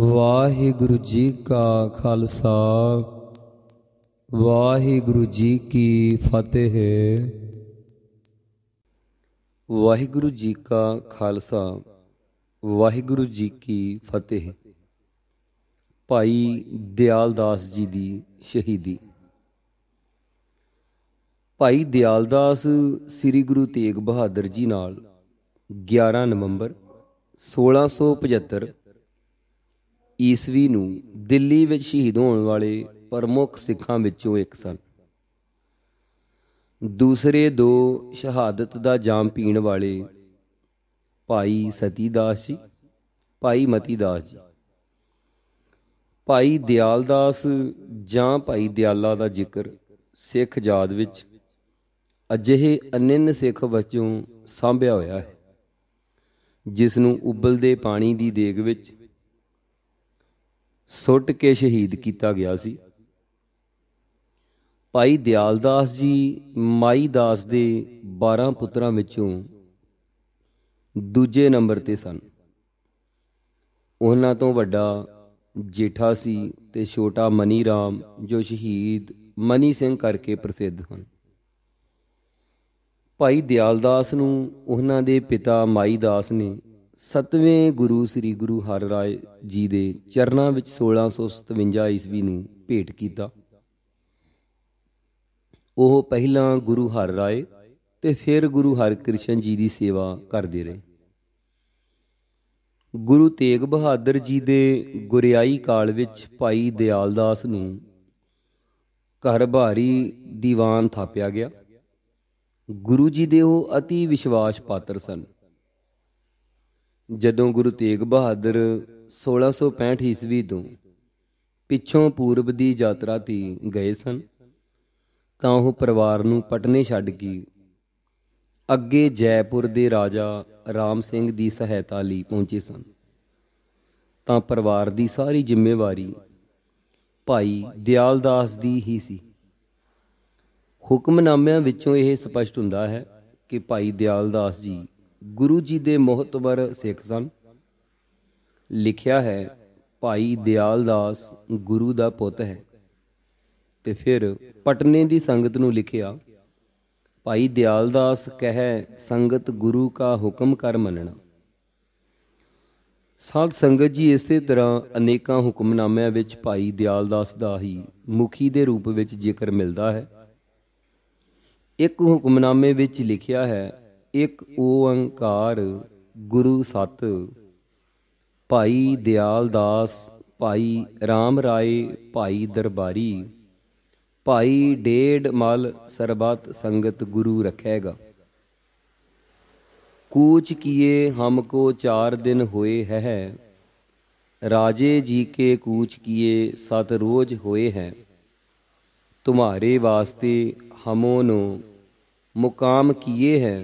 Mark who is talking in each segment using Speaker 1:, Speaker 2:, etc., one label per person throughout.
Speaker 1: ਵਾਹਿਗੁਰੂ ਜੀ ਕਾ ਖਾਲਸਾ ਵਾਹਿਗੁਰੂ ਜੀ ਕੀ ਫਤਿਹ ਵਾਹਿਗੁਰੂ ਜੀ ਕਾ ਖਾਲਸਾ ਵਾਹਿਗੁਰੂ ਜੀ ਕੀ ਫਤਿਹ ਭਾਈ ਦਿਆਲ ਦਾਸ ਜੀ ਦੀ ਸ਼ਹੀਦੀ ਭਾਈ ਦਿਆਲ ਦਾਸ ਸ੍ਰੀ ਗੁਰੂ ਤੇਗ ਬਹਾਦਰ ਜੀ ਨਾਲ 11 ਨਵੰਬਰ 1675 ਈਸਵੀ ਨੂੰ ਦਿੱਲੀ ਵਿੱਚ ਸ਼ਹੀਦ ਹੋਣ ਵਾਲੇ ਪ੍ਰਮੁੱਖ ਸਿੱਖਾਂ ਵਿੱਚੋਂ ਇੱਕ ਸਨ ਦੂਸਰੇ ਦੋ ਸ਼ਹਾਦਤ ਦਾ ਜਾਮ ਪੀਣ ਵਾਲੇ ਭਾਈ ਸਤੀਦਾਸ ਜੀ ਭਾਈ ਮਤੀਦਾਸ ਜੀ ਭਾਈ ਦਿਆਲਦਾਸ ਜਾਂ ਭਾਈ ਦਿਆਲਾ ਦਾ ਜ਼ਿਕਰ ਸਿੱਖ ਜਾਤ ਵਿੱਚ ਅਜਿਹੇ ਅਨਿੰਨ ਸਿੱਖ ਵਜੋਂ ਸਾਂਭਿਆ ਹੋਇਆ ਹੈ ਜਿਸ ਨੂੰ ਉਬਲਦੇ ਪਾਣੀ ਦੀ ਦੇਗ ਵਿੱਚ ਸੁੱਟ ਕੇ ਸ਼ਹੀਦ ਕੀਤਾ ਗਿਆ ਸੀ ਭਾਈ ਦਿਆਲਦਾਸ ਜੀ ਮਾਈ ਦਾਸ ਦੇ 12 ਪੁੱਤਰਾਂ ਵਿੱਚੋਂ ਦੂਜੇ ਨੰਬਰ ਤੇ ਸਨ ਉਹਨਾਂ ਤੋਂ ਵੱਡਾ ਜੇਠਾ ਸੀ ਤੇ ਛੋਟਾ ਮਨੀ ਰਾਮ ਜੋ ਸ਼ਹੀਦ ਮਨੀ ਸਿੰਘ ਕਰਕੇ ਪ੍ਰਸਿੱਧ ਹਨ ਭਾਈ ਦਿਆਲਦਾਸ ਨੂੰ ਉਹਨਾਂ ਦੇ ਪਿਤਾ ਮਾਈ ਦਾਸ ਨੇ ਸਤਵੇਂ ਗੁਰੂ ਸ੍ਰੀ ਗੁਰੂ ਹਰਿਰਾਏ ਜੀ ਦੇ ਚਰਨਾਂ ਵਿੱਚ 1657 ਈਸਵੀ ਨੂੰ ਭੇਟ ਕੀਤਾ ਉਹ ਪਹਿਲਾਂ ਗੁਰੂ ਹਰਿਰਾਏ ਤੇ ਫਿਰ ਗੁਰੂ ਹਰਿਕ੍ਰਿਸ਼ਨ ਜੀ ਦੀ ਸੇਵਾ ਕਰਦੇ ਰਹੇ ਗੁਰੂ ਤੇਗ ਬਹਾਦਰ ਜੀ ਦੇ ਗੁਰਿਆਈ ਕਾਲ ਵਿੱਚ ਭਾਈ ਦਿਆਲਦਾਸ ਨੂੰ ਘਰ ਭਾਰੀ ਦੀਵਾਨ ਥਾਪਿਆ ਗਿਆ ਗੁਰੂ ਜੀ ਦੇ ਉਹ ਅਤੀ ਵਿਸ਼ਵਾਸ ਪਾਤਰ ਸਨ ਜਦੋਂ ਗੁਰੂ ਤੇਗ ਬਹਾਦਰ 1665 ਈਸਵੀ ਤੋਂ ਪਿੱਛੋਂ ਪੂਰਬ ਦੀ ਯਾਤਰਾ ਤੇ ਗਏ ਸਨ ਤਾਂ ਉਹ ਪਰਿਵਾਰ ਨੂੰ ਪਟਨੇ ਛੱਡ ਕੇ ਅੱਗੇ ਜੈਪੁਰ ਦੇ ਰਾਜਾ ਰਾਮ ਸਿੰਘ ਦੀ ਸਹਾਇਤਾ ਲਈ ਪਹੁੰਚੇ ਸਨ ਤਾਂ ਪਰਿਵਾਰ ਦੀ ਸਾਰੀ ਜ਼ਿੰਮੇਵਾਰੀ ਭਾਈ ਦਿਆਲਦਾਸ ਦੀ ਹੀ ਸੀ ਹੁਕਮਨਾਮਿਆਂ ਵਿੱਚੋਂ ਇਹ ਸਪਸ਼ਟ ਹੁੰਦਾ ਹੈ ਕਿ ਭਾਈ ਦਿਆਲਦਾਸ ਜੀ ਗੁਰੂ ਜੀ ਦੇ ਮਹਤਵਰ ਸਿੱਖ ਸਨ ਲਿਖਿਆ ਹੈ ਭਾਈ ਦਿਆਲ ਦਾਸ ਗੁਰੂ ਦਾ ਪੁੱਤ ਹੈ ਤੇ ਫਿਰ ਪਟਨੇ ਦੀ ਸੰਗਤ ਨੂੰ ਲਿਖਿਆ ਭਾਈ ਦਿਆਲ ਦਾਸ ਕਹੈ ਸੰਗਤ ਗੁਰੂ ਕਾ ਹੁਕਮ ਕਰ ਮੰਨਣਾ ਸਾਧ ਸੰਗਤ ਜੀ ਇਸੇ ਤਰ੍ਹਾਂ ਅਨੇਕਾਂ ਹੁਕਮਨਾਮਿਆਂ ਵਿੱਚ ਭਾਈ ਦਿਆਲ ਦਾਸ ਦਾ ਹੀ ਮੁਖੀ ਦੇ ਰੂਪ ਵਿੱਚ ਜ਼ਿਕਰ ਮਿਲਦਾ ਹੈ ਇੱਕ ਹੁਕਮਨਾਮੇ ਵਿੱਚ ਲਿਖਿਆ ਹੈ ਇੱਕ ਓੰਕਾਰ ਗੁਰੂ ਸਤ ਭਾਈ ਦਿਆਲ ਦਾਸ ਭਾਈ ਰਾਮ ਰਾਏ ਭਾਈ ਦਰਬਾਰੀ ਭਾਈ ਡੇਡ ਮਲ ਸਰਬਤ ਸੰਗਤ ਗੁਰੂ ਰੱਖੇਗਾ ਕੂਚ ਕੀਏ ਹਮ ਕੋ 4 ਦਿਨ ਹੋਏ ਹੈ ਰਾਜੇ ਜੀ ਕੇ ਕੂਚ ਕੀਏ ਸਤ ਰੋਜ ਹੋਏ ਹੈ ਤੁਹਾਰੇ ਵਾਸਤੇ ਹਮੋ ਨੂੰ ਮੁਕਾਮ ਕੀਏ ਹੈ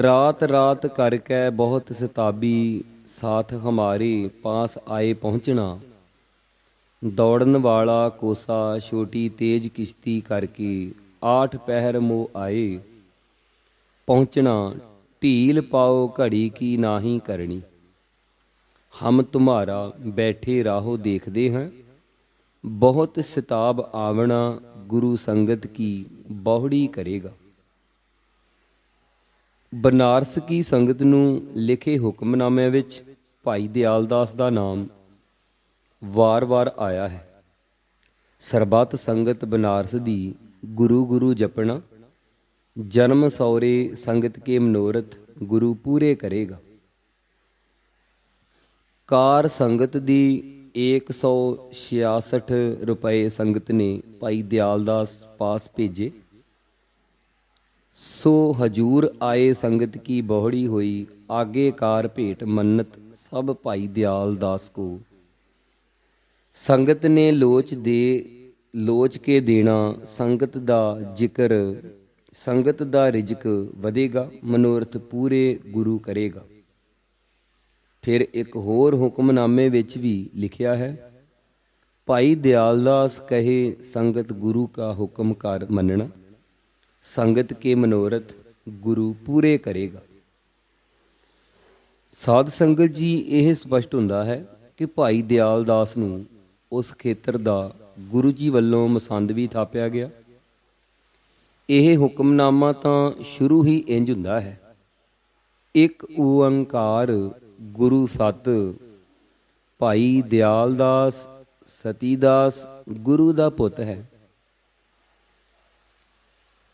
Speaker 1: ਰਾਤ ਰਾਤ ਕਰਕੇ ਬਹੁਤ ਸਤਾਬੀ ਸਾਥ ਹਮਾਰੇ ਪਾਸ ਆਏ ਪਹੁੰਚਣਾ ਦੌੜਨ ਵਾਲਾ ਕੋਸਾ ਛੋਟੀ ਤੇਜ ਕਿਸ਼ਤੀ ਕਰਕੇ ਆਠ ਪਹਿਰ ਮੋ ਆਏ ਪਹੁੰਚਣਾ ਢੀਲ ਪਾਓ ਘੜੀ ਕੀ ਨਾਹੀ ਕਰਨੀ ਹਮ ਤੁਮਾਰਾ ਬੈਠੇ ਰਾਹੋ ਦੇਖਦੇ ਹਾਂ ਬਹੁਤ ਸਤਾਬ ਆਵਣਾ ਗੁਰੂ ਸੰਗਤ ਕੀ ਬਹੁੜੀ ਕਰੇਗਾ ਬਨਾਰਸ ਕੀ ਸੰਗਤ ਨੂੰ ਲਿਖੇ ਹੁਕਮਨਾਮੇ ਵਿੱਚ ਭਾਈ ਦਿਆਲ ਦਾਸ ਦਾ ਨਾਮ ਵਾਰ-ਵਾਰ ਆਇਆ ਹੈ ਸਰਬੱਤ ਸੰਗਤ ਬਨਾਰਸ ਦੀ ਗੁਰੂ ਗੁਰੂ ਜਪਣਾ ਜਨਮ ਸੌਰੇ ਸੰਗਤ ਕੇ ਮਨੋਰਥ ਗੁਰੂ ਪੂਰੇ ਕਰੇਗਾ ਕਾਰ ਸੰਗਤ ਦੀ 166 ਰੁਪਏ ਸੰਗਤ ਨੇ ਭਾਈ ਦਿਆਲ ਦਾਸ ਪਾਸ ਭੇਜੇ ਸੋ ਹਜੂਰ ਆਏ ਸੰਗਤ ਕੀ ਬੋੜੀ ਹੋਈ ਆਗੇ ਕਾਰ ਭੇਟ ਮੰਨਤ ਸਭ ਭਾਈ ਦਿਆਲ ਦਾਸ ਕੋ ਸੰਗਤ ਨੇ ਲੋਚ ਦੇ ਲੋਚ ਕੇ ਦੇਣਾ ਸੰਗਤ ਦਾ ਜ਼ਿਕਰ ਸੰਗਤ ਦਾ ਰਿਜਕ ਵਧੇਗਾ ਮਨੋਰਥ ਪੂਰੇ ਗੁਰੂ ਕਰੇਗਾ ਫਿਰ ਇੱਕ ਹੋਰ ਹੁਕਮਨਾਮੇ ਵਿੱਚ ਵੀ ਲਿਖਿਆ ਹੈ ਭਾਈ ਦਿਆਲ ਦਾਸ ਕਹੇ ਸੰਗਤ ਗੁਰੂ ਕਾ ਹੁਕਮ ਕਰ ਮੰਨਣਾ ਸੰਗਤ ਕੇ ਮਨੋਰਥ ਗੁਰੂ ਪੂਰੇ ਕਰੇਗਾ ਸਾਧ ਸੰਗਤ ਜੀ ਇਹ ਸਪਸ਼ਟ ਹੁੰਦਾ ਹੈ ਕਿ ਭਾਈ ਦਿਆਲ ਦਾਸ ਨੂੰ ਉਸ ਖੇਤਰ ਦਾ ਗੁਰੂ ਜੀ ਵੱਲੋਂ ਮਸੰਦ ਵੀ ਥਾਪਿਆ ਗਿਆ ਇਹ ਹੁਕਮਨਾਮਾ ਤਾਂ ਸ਼ੁਰੂ ਹੀ ਇੰਜ ਹੁੰਦਾ ਹੈ ਇੱਕ ਓੰਕਾਰ ਗੁਰੂ ਸਤ ਭਾਈ ਦਿਆਲ ਦਾਸ ਸਤੀ ਦਾਸ ਗੁਰੂ ਦਾ ਪੁੱਤ ਹੈ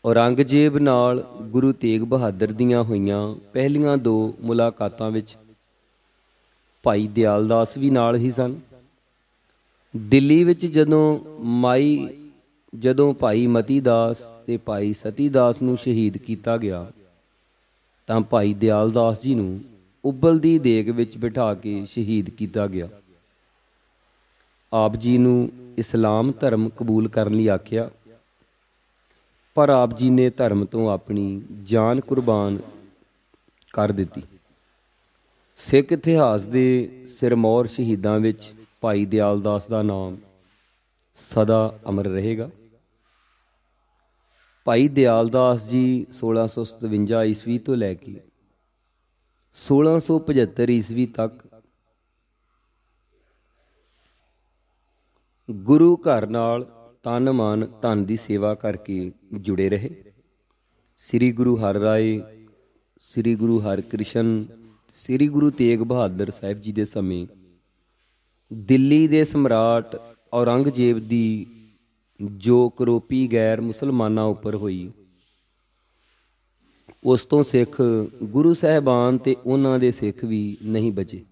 Speaker 1: ਔਰੰਗਜ਼ੇਬ ਨਾਲ ਗੁਰੂ ਤੇਗ ਬਹਾਦਰ ਦੀਆਂ ਹੋਈਆਂ ਪਹਿਲੀਆਂ ਦੋ ਮੁਲਾਕਾਤਾਂ ਵਿੱਚ ਭਾਈ ਦਿਆਲਦਾਸ ਵੀ ਨਾਲ ਹੀ ਸਨ ਦਿੱਲੀ ਵਿੱਚ ਜਦੋਂ ਮਾਈ ਜਦੋਂ ਭਾਈ ਮਤੀ ਦਾਸ ਤੇ ਭਾਈ ਸਤੀ ਦਾਸ ਨੂੰ ਸ਼ਹੀਦ ਕੀਤਾ ਗਿਆ ਤਾਂ ਭਾਈ ਦਿਆਲਦਾਸ ਜੀ ਨੂੰ ਉਬਲਦੀ ਦੇਗ ਵਿੱਚ ਬਿਠਾ ਕੇ ਸ਼ਹੀਦ ਕੀਤਾ ਗਿਆ ਆਪ ਜੀ ਨੂੰ ਇਸਲਾਮ ਧਰਮ ਕਬੂਲ ਕਰਨ ਲਈ ਆਖਿਆ ਪਰ ਆਪ ਜੀ ਨੇ ਧਰਮ ਤੋਂ ਆਪਣੀ ਜਾਨ ਕੁਰਬਾਨ ਕਰ ਦਿੱਤੀ ਸਿੱਖ ਇਤਿਹਾਸ ਦੇ ਸਿਰਮੌਰ ਸ਼ਹੀਦਾਂ ਵਿੱਚ ਭਾਈ ਦਿਆਲ ਦਾਸ ਦਾ ਨਾਮ ਸਦਾ ਅਮਰ ਰਹੇਗਾ ਭਾਈ ਦਿਆਲ ਦਾਸ ਜੀ 1657 ਈਸਵੀ ਤੋਂ ਲੈ ਕੇ 1675 ਈਸਵੀ ਤੱਕ ਗੁਰੂ ਘਰ ਨਾਲ ਤਨ ਮਨ ਧਨ ਦੀ ਸੇਵਾ ਕਰਕੇ ਜੁੜੇ ਰਹੇ ਸ੍ਰੀ ਗੁਰੂ ਹਰ ਰਾਏ ਸ੍ਰੀ ਗੁਰੂ ਕ੍ਰਿਸ਼ਨ ਸ੍ਰੀ ਗੁਰੂ ਤੇਗ ਬਹਾਦਰ ਸਾਹਿਬ ਜੀ ਦੇ ਸਮੇਂ ਦਿੱਲੀ ਦੇ ਸਮਰਾਟ ਔਰੰਗਜ਼ੇਬ ਦੀ ਜੋ ਕਰੋਪੀ ਗੈਰ ਮੁਸਲਮਾਨਾਂ ਉੱਪਰ ਹੋਈ ਉਸ ਤੋਂ ਸਿੱਖ ਗੁਰੂ ਸਹਿਬਾਨ ਤੇ ਉਹਨਾਂ ਦੇ ਸਿੱਖ ਵੀ ਨਹੀਂ ਬਚੇ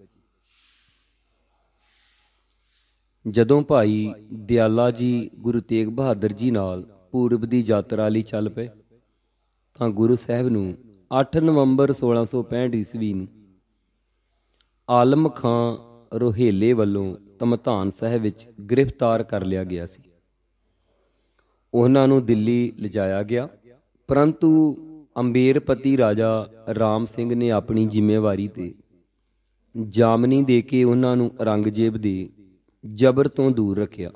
Speaker 1: ਜਦੋਂ ਭਾਈ ਦਿਆਲਾ ਜੀ ਗੁਰੂ ਤੇਗ ਬਹਾਦਰ ਜੀ ਨਾਲ ਪੂਰਬ ਦੀ ਯਾਤਰਾ ਲਈ ਚੱਲ ਪਏ ਤਾਂ ਗੁਰੂ ਸਾਹਿਬ ਨੂੰ 8 ਨਵੰਬਰ 1665 ਈਸਵੀ ਨੂੰ ਆਲਮ ਖਾਂ ਰੋਹੇਲੇ ਵੱਲੋਂ ਤਮਤਾਨ ਸਾਹਿਬ ਵਿੱਚ ਗ੍ਰਿਫਤਾਰ ਕਰ ਲਿਆ ਗਿਆ ਸੀ ਉਹਨਾਂ ਨੂੰ ਦਿੱਲੀ ਲਿਜਾਇਆ ਗਿਆ ਪਰੰਤੂ ਅੰਬੇਰਪਤੀ ਰਾਜਾ ਰਾਮ ਸਿੰਘ ਨੇ ਆਪਣੀ ਜ਼ਿੰਮੇਵਾਰੀ ਤੇ ਜਾਮਨੀ ਦੇ ਕੇ ਉਹਨਾਂ ਨੂੰ ਔਰੰਗਜ਼ੇਬ ਦੇ ਜ਼ਬਰ ਤੋਂ ਦੂਰ ਰੱਖਿਆ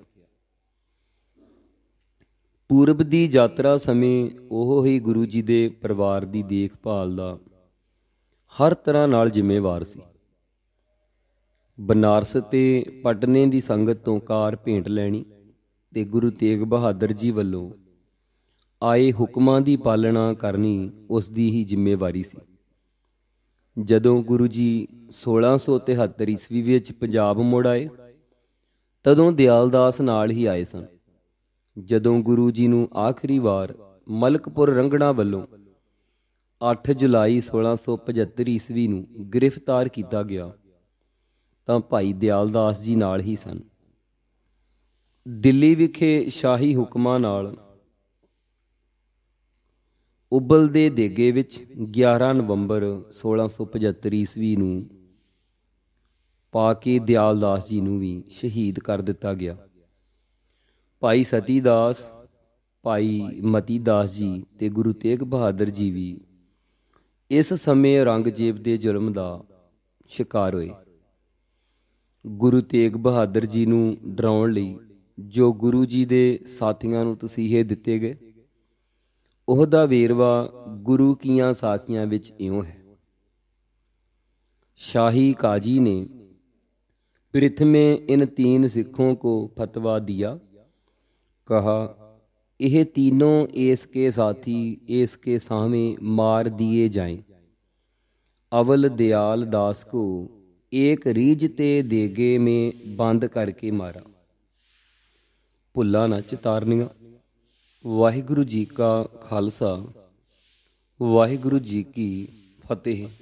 Speaker 1: ਪੂਰਬ ਦੀ ਯਾਤਰਾ ਸਮੇਂ ਉਹ ਹੀ ਗੁਰੂ ਜੀ ਦੇ ਪਰਿਵਾਰ ਦੀ ਦੇਖਭਾਲ ਦਾ ਹਰ ਤਰ੍ਹਾਂ ਨਾਲ ਜ਼ਿੰਮੇਵਾਰ ਸੀ ਬਨਾਰਸ ਤੇ ਪਟਨੇ ਦੀ ਸੰਗਤ ਤੋਂ ਕਾਰ ਭੇਂਟ ਲੈਣੀ ਤੇ ਗੁਰੂ ਤੇਗ ਬਹਾਦਰ ਜੀ ਵੱਲੋਂ ਆਏ ਹੁਕਮਾਂ ਦੀ ਪਾਲਣਾ ਕਰਨੀ ਉਸ ਦੀ ਹੀ ਜ਼ਿੰਮੇਵਾਰੀ ਸੀ ਜਦੋਂ ਗੁਰੂ ਜੀ 1673 ਈਸਵੀ ਵਿੱਚ ਪੰਜਾਬ ਮੁੜ ਆਏ ਤਦੋਂ ਦਿਆਲਦਾਸ ਨਾਲ ਹੀ ਆਏ ਸਨ ਜਦੋਂ ਗੁਰੂ ਜੀ ਨੂੰ ਆਖਰੀ ਵਾਰ ਮਲਕਪੁਰ ਰੰਗਣਾ ਵੱਲੋਂ 8 ਜੁਲਾਈ 1675 ਈਸਵੀ ਨੂੰ ਗ੍ਰਿਫਤਾਰ ਕੀਤਾ ਗਿਆ ਤਾਂ ਭਾਈ ਦਿਆਲਦਾਸ ਜੀ ਨਾਲ ਹੀ ਸਨ ਦਿੱਲੀ ਵਿਖੇ ਸ਼ਾਹੀ ਹੁਕਮਾਂ ਨਾਲ ਉਬਲਦੇ ਦੇਗੇ ਵਿੱਚ 11 ਨਵੰਬਰ 1675 ਈਸਵੀ ਨੂੰ ਪਾ ਕੇ ਦਾਸ ਜੀ ਨੂੰ ਵੀ ਸ਼ਹੀਦ ਕਰ ਦਿੱਤਾ ਗਿਆ ਭਾਈ ਸਤੀ ਦਾਸ ਭਾਈ ਮਤੀ ਦਾਸ ਜੀ ਤੇ ਗੁਰੂ ਤੇਗ ਬਹਾਦਰ ਜੀ ਵੀ ਇਸ ਸਮੇਂ ਔਰੰਗਜ਼ੇਬ ਦੇ ਜ਼ੁਲਮ ਦਾ ਸ਼ਿਕਾਰ ਹੋਏ ਗੁਰੂ ਤੇਗ ਬਹਾਦਰ ਜੀ ਨੂੰ ਡਰਾਉਣ ਲਈ ਜੋ ਗੁਰੂ ਜੀ ਦੇ ਸਾਥੀਆਂ ਨੂੰ ਤਸੀਹੇ ਦਿੱਤੇ ਗਏ ਉਹਦਾ ਵੇਰਵਾ ਗੁਰੂ ਕੀਆਂ ਸਾਖੀਆਂ ਵਿੱਚ ਇਉਂ ਹੈ ਸ਼ਾਹੀ ਕਾਜੀ ਨੇ पृथ में इन तीन सिखों को फतवा दिया कहा यह तीनों इसके साथी इसके सामे मार दिए जाए अवल दयाल दास को एक रीझते देगे में बंद करके मारा भुला ना चितारनिया वाहिगुरु जी का खालसा ਵਾਹਿਗੁਰੂ जी की फतेह